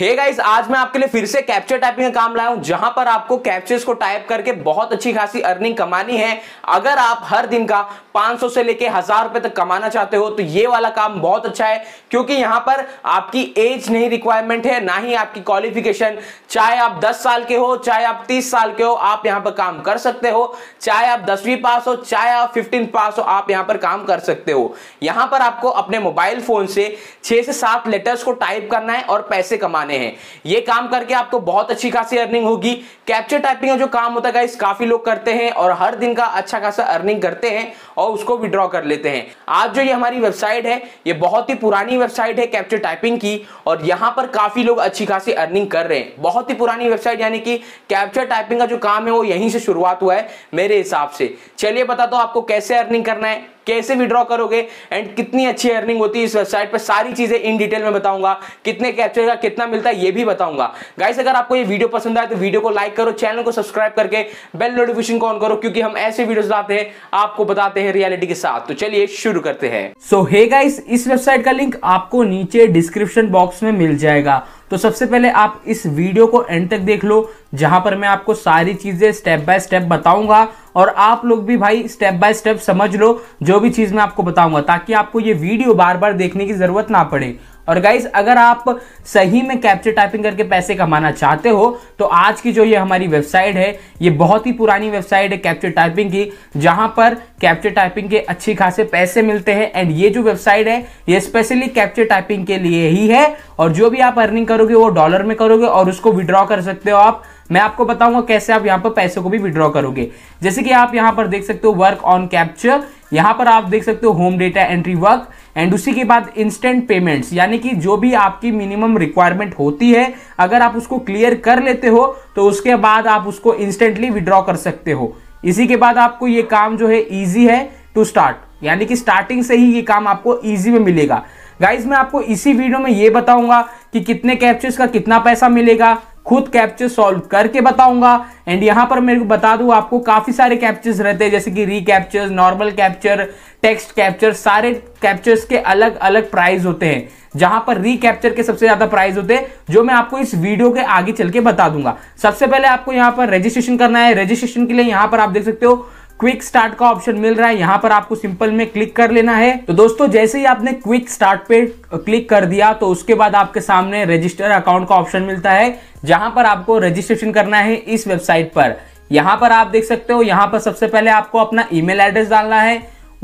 हे hey guys आज मैं आपके लिए फिर से कैप्चर टाइपिंग का काम लाया हूं जहां पर आपको कैप्चर्स को टाइप करके बहुत अच्छी खासी अर्निंग कमानी है अगर आप हर दिन का 500 से लेके हजार रुपए तक कमाना चाहते हो तो ये वाला काम बहुत अच्छा है क्योंकि यहां पर आपकी एज नहीं रिक्वायरमेंट है ना ही आपकी क्वालिफिकेशन चाहे आप दस साल के हो चाहे आप तीस साल के हो आप यहां पर काम कर सकते हो चाहे आप दसवीं पास हो चाहे आप फिफ्टीन पास हो आप यहां पर काम कर सकते हो यहां पर आपको अपने मोबाइल फोन से छह से सात लेटर्स को टाइप करना है और पैसे कमाना आने हैं ये काम करके आपको बहुत अच्छी खासी अर्निंग होगी कैप्चर टाइपिंग का जो काम होता है काफी लोग करते हैं और हर दिन का अच्छा खासा अर्निंग करते हैं और उसको विड्रॉ कर लेते हैं आज जो ये हमारी वेबसाइट है ये बहुत ही पुरानी वेबसाइट है कैप्चर टाइपिंग की और यहाँ पर काफी लोग अच्छी खासी अर्निंग कर रहे हैं बहुत ही पुरानी वेबसाइट यानी कि कैप्चर टाइपिंग का जो काम है वो यहीं से शुरुआत हुआ है मेरे हिसाब से चलिए बता दो आपको कैसे अर्निंग करना है कैसे विड्रॉ करोगे एंड कितनी अच्छी अर्निंग होती है इस वेबसाइट पर सारी चीजें इन डिटेल में बताऊंगा कितने कैप्चर का कितना मिलता है ये भी बताऊंगा गाइस अगर आपको ये वीडियो पसंद आए तो वीडियो को लाइक करो चैनल को सब्सक्राइब करके बेल नोटिफिकेशन को ऑन करो क्योंकि हम ऐसे वीडियोस लाते हैं आपको बताते हैं रियलिटी के साथ तो चलिए शुरू करते हैं सो हे गाइस इस वेबसाइट का लिंक आपको नीचे डिस्क्रिप्शन बॉक्स में मिल जाएगा तो सबसे पहले आप इस वीडियो को एंड तक देख लो जहां पर मैं आपको सारी चीजें स्टेप बाय स्टेप बताऊंगा और आप लोग भी भाई स्टेप बाय स्टेप समझ लो जो भी चीज मैं आपको बताऊंगा ताकि आपको ये वीडियो बार बार देखने की जरूरत ना पड़े और गाइज अगर आप सही में कैप्चर टाइपिंग करके पैसे कमाना चाहते हो तो आज की जो ये हमारी वेबसाइट है ये बहुत ही पुरानी वेबसाइट है कैप्चर टाइपिंग की जहां पर कैप्चर टाइपिंग के अच्छी खासे पैसे मिलते हैं एंड ये जो वेबसाइट है ये स्पेशली कैप्चर टाइपिंग के लिए ही है और जो भी आप अर्निंग करोगे वो डॉलर में करोगे और उसको विड्रॉ कर सकते हो आप मैं आपको बताऊंगा कैसे आप यहाँ पर पैसे को भी विड्रॉ करोगे जैसे कि आप यहाँ पर देख सकते हो वर्क ऑन कैप्चर यहाँ पर आप देख सकते हो home data entry work and उसी के बाद इंस्टेंट पेमेंट्स यानी कि जो भी आपकी मिनिमम रिक्वायरमेंट होती है अगर आप उसको क्लियर कर लेते हो तो उसके बाद आप उसको इंस्टेंटली विड्रॉ कर सकते हो इसी के बाद आपको ये काम जो है ईजी है टू स्टार्ट यानी कि स्टार्टिंग से ही ये काम आपको ईजी में मिलेगा गाइज मैं आपको इसी वीडियो में ये बताऊंगा कि कितने कैप्चर्स का कितना पैसा मिलेगा खुद कैप्चर सॉल्व करके बताऊंगा एंड यहां पर मेरे को बता दू आपको काफी सारे कैप्चर्स रहते हैं जैसे कि recaptchas normal captcha text captcha सारे कैप्चर्स के अलग अलग प्राइस होते हैं जहां पर री कैप्चर के सबसे ज्यादा प्राइस होते हैं जो मैं आपको इस वीडियो के आगे चल के बता दूंगा सबसे पहले आपको यहां पर रजिस्ट्रेशन करना है रजिस्ट्रेशन के लिए यहां पर आप देख सकते हो क्विक स्टार्ट का ऑप्शन मिल रहा है यहाँ पर आपको सिंपल में क्लिक कर लेना है तो दोस्तों जैसे ही आपने क्विक स्टार्ट पे क्लिक कर दिया तो उसके बाद आपके सामने रजिस्टर अकाउंट का ऑप्शन मिलता है जहां पर आपको रजिस्ट्रेशन करना है इस वेबसाइट पर यहाँ पर आप देख सकते हो यहाँ पर सबसे पहले आपको अपना ईमेल एड्रेस डालना है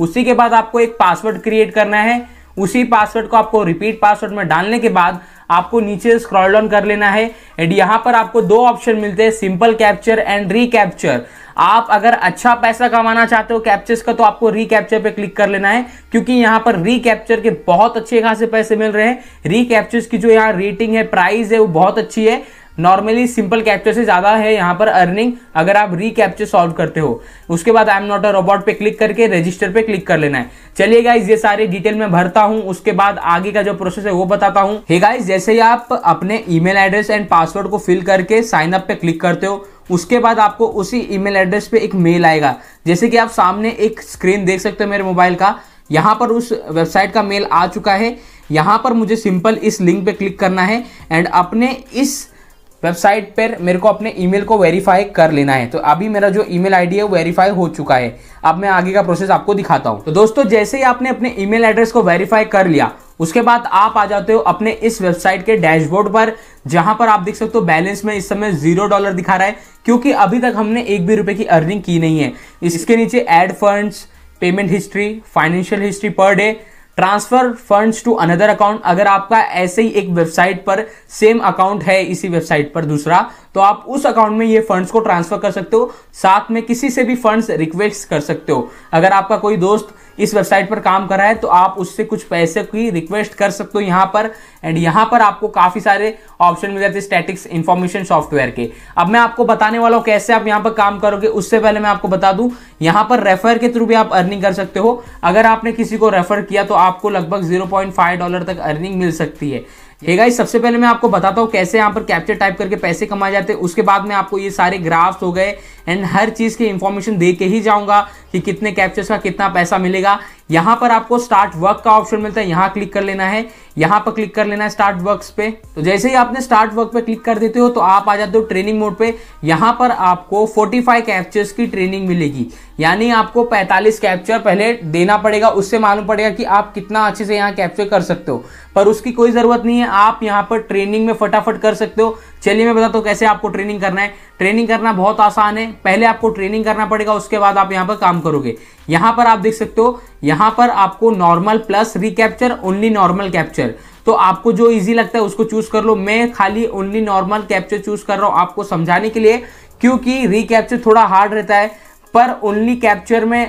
उसी के बाद आपको एक पासवर्ड क्रिएट करना है उसी पासवर्ड को आपको रिपीट पासवर्ड में डालने के बाद आपको नीचे स्क्रॉल डाउन कर लेना है एंड यहाँ पर आपको दो ऑप्शन मिलते हैं सिंपल कैप्चर एंड रीकैप्चर आप अगर अच्छा पैसा कमाना चाहते हो कैप्चर्स का तो आपको रिकैप्चर पे क्लिक कर लेना है क्योंकि यहाँ पर रिकैप्चर के बहुत अच्छे खासे पैसे मिल रहे हैं रिकैप्चर्स की जो यहाँ रेटिंग है प्राइस है वो बहुत अच्छी है नॉर्मली सिंपल कैप्चर से ज़्यादा है यहाँ पर अर्निंग अगर आप री कैप्चर सॉल्व करते हो उसके बाद I am not a robot पे क्लिक करके रजिस्टर पे क्लिक कर लेना है चलिए गाइज ये सारे डिटेल में भरता हूँ उसके बाद आगे का जो प्रोसेस है वो बताता हूँ हे जैसे ही आप अपने ईमेल एड्रेस एंड पासवर्ड को फिल करके साइन अप पे क्लिक करते हो उसके बाद आपको उसी ईमेल एड्रेस पे एक मेल आएगा जैसे कि आप सामने एक स्क्रीन देख सकते हो मेरे मोबाइल का यहाँ पर उस वेबसाइट का मेल आ चुका है यहाँ पर मुझे सिंपल इस लिंक पे क्लिक करना है एंड अपने इस वेबसाइट पर मेरे को अपने ईमेल को वेरीफाई कर लेना है तो अभी मेरा जो ईमेल आईडी है वो वेरीफाई हो चुका है अब मैं आगे का प्रोसेस आपको दिखाता हूँ तो दोस्तों जैसे ही आपने अपने ईमेल एड्रेस को वेरीफाई कर लिया उसके बाद आप आ जाते हो अपने इस वेबसाइट के डैशबोर्ड पर जहां पर आप देख सकते हो बैलेंस में इस समय जीरो डॉलर दिखा रहा है क्योंकि अभी तक हमने एक भी रुपए की अर्निंग की नहीं है इसके नीचे add funds payment history financial history per day transfer funds to another account अगर आपका ऐसे ही एक वेबसाइट पर सेम अकाउंट है इसी वेबसाइट पर दूसरा तो आप उस अकाउंट में ये फंड्स को ट्रांसफर कर सकते हो साथ में किसी से भी फंड्स रिक्वेस्ट कर सकते हो अगर आपका कोई दोस्त इस वेबसाइट पर काम कर रहा है तो आप उससे कुछ पैसे की रिक्वेस्ट कर सकते हो यहाँ पर एंड यहाँ पर आपको काफ़ी सारे ऑप्शन मिल जाते हैं स्टैटिक्स इन्फॉर्मेशन सॉफ्टवेयर के अब मैं आपको बताने वाला हूँ कैसे आप यहाँ पर काम करोगे उससे पहले मैं आपको बता दूँ यहाँ पर रेफर के थ्रू भी आप अर्निंग कर सकते हो अगर आपने किसी को रेफर किया तो आपको लगभग जीरो डॉलर तक अर्निंग मिल सकती है हे गाइस सबसे पहले मैं आपको बताता हूँ कैसे यहाँ पर कैप्चर टाइप करके पैसे कमाए जाते हैं उसके बाद में आपको ये सारे ग्राफ्स हो गए एंड हर चीज़ की इंफॉर्मेशन दे के ही जाऊंगा कि कितने कैप्चर्स का कितना पैसा मिलेगा यहां पर आपको स्टार्ट वर्क का ऑप्शन मिलता है यहाँ क्लिक कर लेना है यहाँ पर क्लिक कर लेना है स्टार्ट वर्क पे तो जैसे ही आपने स्टार्ट वर्क पे क्लिक कर देते हो तो आप आ जाते हो ट्रेनिंग मोड पे यहाँ पर आपको 45 कैप्चर्स की ट्रेनिंग मिलेगी यानी आपको 45 कैप्चर पहले देना पड़ेगा उससे मालूम पड़ेगा कि आप कितना अच्छे से यहाँ कैप्चर कर सकते हो पर उसकी कोई ज़रूरत नहीं है आप यहाँ पर ट्रेनिंग में फटाफट कर सकते हो चलिए मैं बताता हूँ कैसे आपको ट्रेनिंग करना है ट्रेनिंग करना बहुत आसान है पहले आपको ट्रेनिंग करना पड़ेगा उसके बाद आप यहाँ पर काम करोगे यहाँ पर आप देख सकते हो यहाँ पर आपको normal plus recaptcha only normal captcha तो आपको जो इजी लगता है उसको चूज कर लो मैं खाली ओनली नॉर्मल कैप्चर चूज कर रहा हूँ आपको समझाने के लिए क्योंकि रिकैप्चर थोड़ा हार्ड रहता है पर ओनली कैप्चर में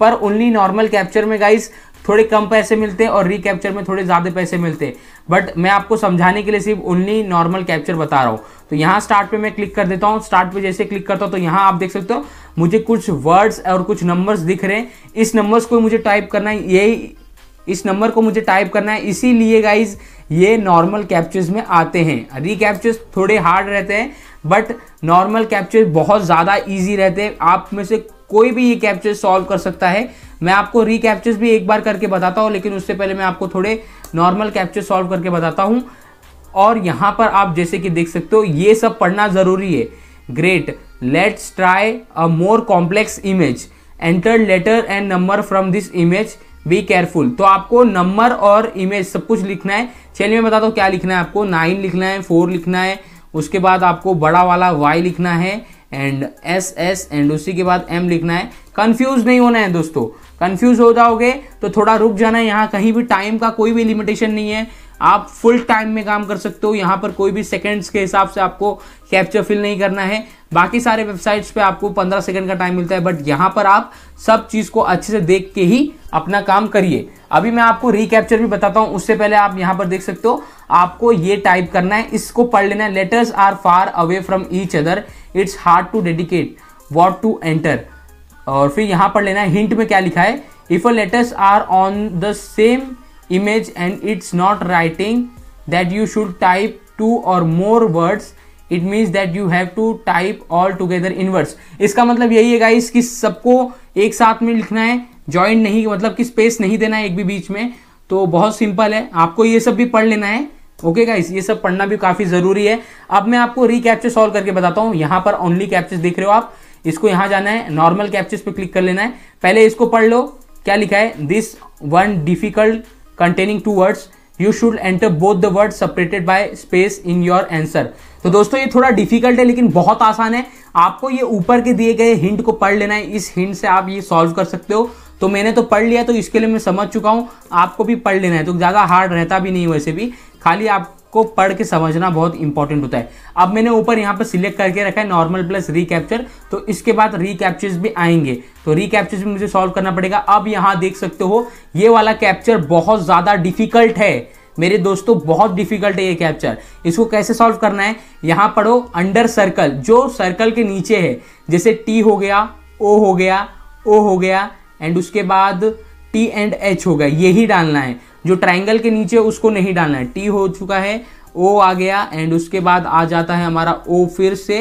पर ओनली नॉर्मल कैप्चर में गाइस थोड़े कम पैसे मिलते हैं और रिकैप्चर में थोड़े ज़्यादा पैसे मिलते हैं बट मैं आपको समझाने के लिए सिर्फ ओनली नॉर्मल कैप्चर बता रहा हूँ तो यहाँ स्टार्ट पे मैं क्लिक कर देता हूँ स्टार्ट पे जैसे क्लिक करता हूँ तो यहाँ आप देख सकते हो मुझे कुछ वर्ड्स और कुछ नंबर्स दिख रहे हैं इस नंबर्स को मुझे टाइप करना है यही इस नंबर को मुझे टाइप करना है इसीलिए गाइज ये नॉर्मल कैप्चर्स में आते हैं री कैप्चर्स थोड़े हार्ड रहते हैं बट नॉर्मल कैप्चर बहुत ज़्यादा ईजी रहते हैं आप में से कोई भी ये कैप्चर सॉल्व कर सकता है मैं आपको री कैप्चर्स भी एक बार करके बताता हूँ लेकिन उससे पहले मैं आपको थोड़े नॉर्मल कैप्चर सॉल्व करके बताता हूँ और यहाँ पर आप जैसे कि देख सकते हो ये सब पढ़ना ज़रूरी है great let's try a more complex image enter letter and number from this image be careful तो आपको नंबर और इमेज सब कुछ लिखना है चलिए मैं बताता हूँ क्या लिखना है आपको नाइन लिखना है फोर लिखना है उसके बाद आपको बड़ा वाला वाई लिखना है एंड एस एस एंड उसी के बाद एम लिखना है कंफ्यूज नहीं होना है दोस्तों कंफ्यूज हो जाओगे तो थोड़ा रुक जाना है यहाँ कहीं भी टाइम का कोई भी लिमिटेशन नहीं है आप फुल टाइम में काम कर सकते हो यहाँ पर कोई भी सेकेंड्स के हिसाब से आपको कैप्चर फिल नहीं करना है बाकी सारे वेबसाइट्स पे आपको 15 सेकंड का टाइम मिलता है बट यहाँ पर आप सब चीज़ को अच्छे से देख के ही अपना काम करिए अभी मैं आपको रिकैप्चर भी बताता हूँ उससे पहले आप यहाँ पर देख सकते हो आपको ये टाइप करना है इसको पढ़ लेना है letters are far away from each other it's hard to dedicate what to enter और फिर यहाँ पर लेना है हिंट में क्या लिखा है if a letters are on the same image and it's not writing that you should type two or more words it means that you have to type all together in words इसका मतलब यही है guys कि सबको एक साथ में लिखना है ज्वाइंट नहीं मतलब कि स्पेस नहीं देना है एक भी बीच में तो बहुत सिंपल है आपको ये सब भी पढ़ लेना है ओके okay गाइस ये सब पढ़ना भी काफी जरूरी है अब मैं आपको री कैप्चर सॉल्व करके बताता हूँ यहाँ पर ओनली कैप्चर्स देख रहे हो आप इसको यहाँ जाना है नॉर्मल कैप्चर्स पे क्लिक कर लेना है पहले इसको पढ़ लो क्या लिखा है this one difficult containing two words you should enter both the word separated by space in your answer तो दोस्तों ये थोड़ा डिफिकल्ट है लेकिन बहुत आसान है आपको ये ऊपर के दिए गए हिंट को पढ़ लेना है इस हिंट से आप ये सॉल्व कर सकते हो तो मैंने तो पढ़ लिया तो इसके लिए मैं समझ चुका हूँ आपको भी पढ़ लेना है तो ज़्यादा हार्ड रहता भी नहीं वैसे भी खाली आप को पढ़ के समझना बहुत इंपॉर्टेंट होता है अब मैंने ऊपर यहाँ पर सिलेक्ट करके रखा है नॉर्मल प्लस रिकैप्चर तो इसके बाद रिकैप्चर्स भी आएंगे तो रिकैप्चर्स भी मुझे सॉल्व करना पड़ेगा अब यहाँ देख सकते हो ये वाला कैप्चर बहुत ज़्यादा डिफिकल्ट है मेरे दोस्तों बहुत डिफिकल्ट है ये कैप्चर इसको कैसे सॉल्व करना है यहाँ पढ़ो अंडर सर्कल जो सर्कल के नीचे है जैसे टी हो गया ओ हो गया ओ हो गया एंड उसके बाद टी एंड एच हो गया यही डालना है जो ट्राइंगल के नीचे उसको नहीं डालना है टी हो चुका है ओ आ गया एंड उसके बाद आ जाता है हमारा ओ फिर से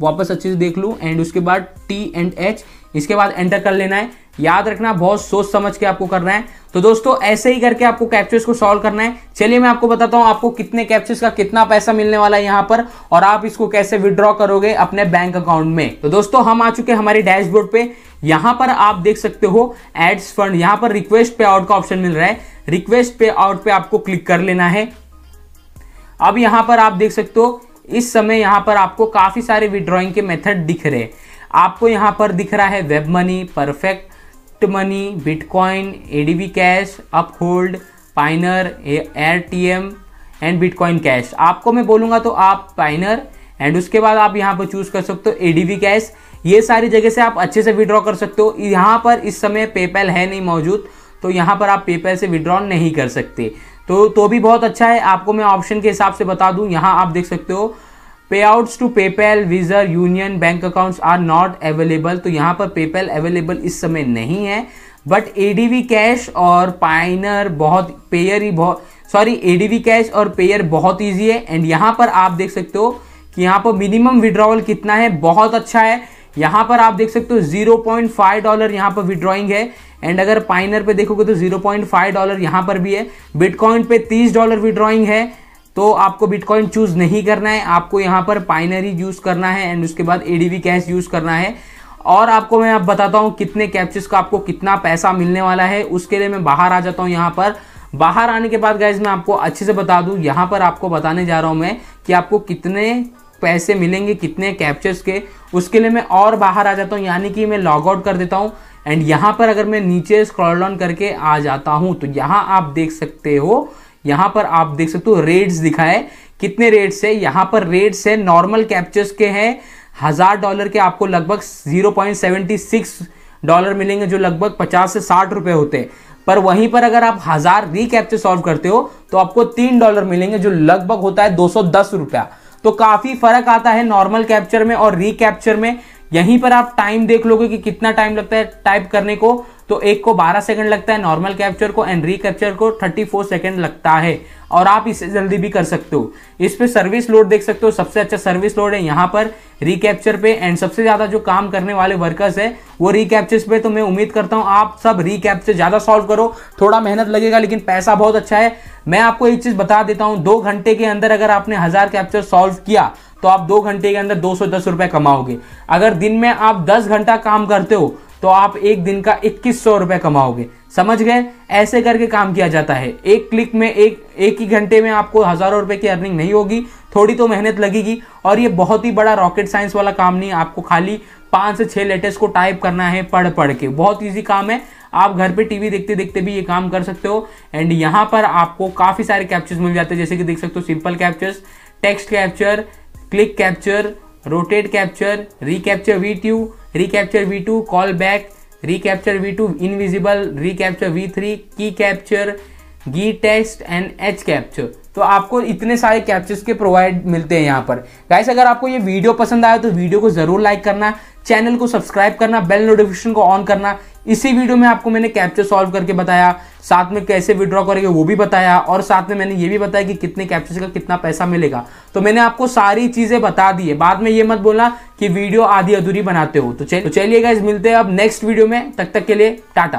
वापस अच्छे से देख लूँ एंड उसके बाद टी एंड एच इसके बाद एंटर कर लेना है याद रखना बहुत सोच समझ के आपको करना है तो दोस्तों ऐसे ही करके आपको कैप्चर्स को सॉल्व करना है चलिए मैं आपको बताता हूँ आपको कितने कैप्चर्स का कितना पैसा मिलने वाला है यहाँ पर और आप इसको कैसे विड्रॉ करोगे अपने बैंक अकाउंट में तो दोस्तों हम आ चुके हैं हमारे डैशबोर्ड पे यहाँ पर आप देख सकते हो एड्स फंड यहाँ पर रिक्वेस्ट पे आउट का ऑप्शन मिल रहा है रिक्वेस्ट पे आउट पे आपको क्लिक कर लेना है अब यहाँ पर आप देख सकते हो इस समय यहाँ पर आपको काफ़ी सारे विड्रॉइंग के मेथड दिख रहे हैं आपको यहाँ पर दिख रहा है web money perfect money bitcoin ADB cash up hold पाइनर air T M and bitcoin cash आपको मैं बोलूंगा तो आप पाइनर एंड उसके बाद आप यहाँ पर चूज़ कर सकते हो एडीवी कैश ये सारी जगह से आप अच्छे से विड्रॉ कर सकते हो यहाँ पर इस समय पेपैल है नहीं मौजूद तो यहाँ पर आप पेपैल से विड्रॉ नहीं कर सकते तो तो भी बहुत अच्छा है आपको मैं ऑप्शन के हिसाब से बता दूँ यहाँ आप देख सकते हो payouts to PayPal Visa Union Bank accounts are not available तो यहाँ पर पेपैल अवेलेबल इस समय नहीं है बट वी कैश और पाइनर बहुत पेयर ही बहुत सॉरी वी कैश और पेयर बहुत ईजी है एंड यहाँ पर आप देख सकते हो कि यहाँ पर मिनिमम विड्रॉवल कितना है बहुत अच्छा है यहाँ पर आप देख सकते हो 0.5 डॉलर यहाँ पर विड्रॉइंग है एंड अगर पाइनर पे देखोगे तो 0.5 डॉलर यहाँ पर भी है बिटकॉइन पे 30 डॉलर विड्रॉइंग है तो आपको बिटकॉइन चूज़ नहीं करना है आपको यहाँ पर पाइनर ही यूज़ करना है एंड उसके बाद ए कैश यूज़ करना है और आपको मैं अब बताता हूँ कितने कैप्चर्स का आपको कितना पैसा मिलने वाला है उसके लिए मैं बाहर आ जाता हूँ यहाँ पर बाहर आने के बाद गाइज मैं आपको अच्छे से बता दूँ यहाँ पर आपको बताने जा रहा हूँ मैं कि आपको कितने पैसे मिलेंगे कितने कैप्चर्स के उसके लिए मैं और बाहर आ जाता हूँ यानी कि मैं लॉग आउट कर देता हूँ एंड यहाँ पर अगर मैं नीचे स्क्रॉल डाउन करके आ जाता हूँ तो यहाँ आप देख सकते हो यहाँ पर आप देख सकते हो रेट्स दिखाए कितने रेट्स है यहाँ पर रेट्स है नॉर्मल कैप्चर्स के हैं हज़ार डॉलर के आपको लगभग zero point seventy six dollar मिलेंगे जो लगभग पचास से साठ रुपए होते हैं पर वहीं पर अगर आप हज़ार रिकैप्चर सॉल्व करते हो तो आपको तीन डॉलर मिलेंगे जो लगभग होता है दो सौ दस रुपया तो काफ़ी फर्क आता है नॉर्मल कैप्चर में और रिकैप्चर में यहीं पर आप टाइम देख लोगे कि कितना टाइम लगता है टाइप करने को तो एक को 12 सेकंड लगता है नॉर्मल कैप्चर को एंड रिकैप्चर को 34 सेकंड लगता है और आप इसे जल्दी भी कर सकते हो इस पर सर्विस लोड देख सकते हो सबसे अच्छा सर्विस लोड है यहाँ पर रिकैप्चर पे एंड सबसे ज़्यादा जो काम करने वाले वर्कर्स है वो रिकैप्चर पे तो मैं उम्मीद करता हूँ आप सब रिकैप्चर ज़्यादा सॉल्व करो थोड़ा मेहनत लगेगा लेकिन पैसा बहुत अच्छा है मैं आपको एक चीज़ बता देता हूँ दो घंटे के अंदर अगर आपने हज़ार कैप्चर सॉल्व किया तो आप दो घंटे के अंदर दो सौ दस रुपये कमाओगे अगर दिन में आप दस घंटा काम करते हो तो आप एक दिन का इक्कीस सौ रुपए कमाओगे समझ गए ऐसे करके काम किया जाता है एक क्लिक में एक एक ही घंटे में आपको हज़ारों रुपए की अर्निंग नहीं होगी थोड़ी तो मेहनत लगेगी और ये बहुत ही बड़ा रॉकेट साइंस वाला काम नहीं आपको खाली पाँच से छः लेटेस्ट को टाइप करना है पढ़ पढ़ के बहुत ईजी काम है आप घर पे टीवी देखते देखते भी ये काम कर सकते हो एंड यहाँ पर आपको काफ़ी सारे कैप्चर्स मिल जाते हैं जैसे कि देख सकते हो simple captchas text captcha click captcha rotate captcha recaptcha V two recaptcha V two call back recaptcha V two invisible recaptcha V three key captcha gee test and H captcha तो आपको इतने सारे कैप्चर्स के provide मिलते हैं यहाँ पर guys अगर आपको ये वीडियो पसंद आया तो वीडियो को ज़रूर लाइक करना चैनल को सब्सक्राइब करना बेल नोटिफिकेशन को ऑन करना इसी वीडियो में आपको मैंने कैप्चर सॉल्व करके बताया साथ में कैसे विड्रॉ करेंगे वो भी बताया और साथ में मैंने ये भी बताया कि कितने कैप्चर का कितना पैसा मिलेगा तो मैंने आपको सारी चीज़ें बता दी है बाद में ये मत बोला कि वीडियो आधी अधूरी बनाते हो तो, तो चलिएगा इस मिलते हैं अब नेक्स्ट वीडियो में तक तक के लिए टाटा